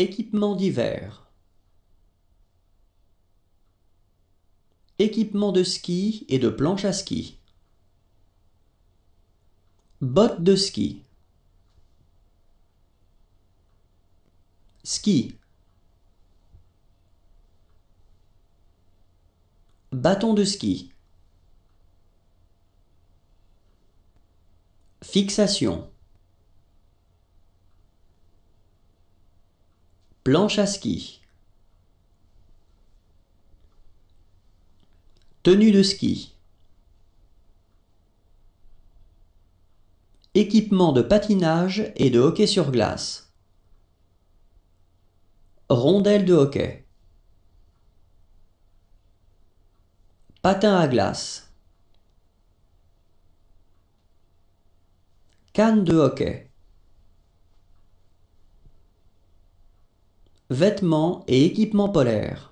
Équipement d'hiver. Équipement de ski et de planche à ski. Bottes de ski. Ski. Bâton de ski. Fixation. Planche à ski. Tenue de ski. Équipement de patinage et de hockey sur glace. Rondelle de hockey. Patin à glace. Canne de hockey. vêtements et équipements polaires.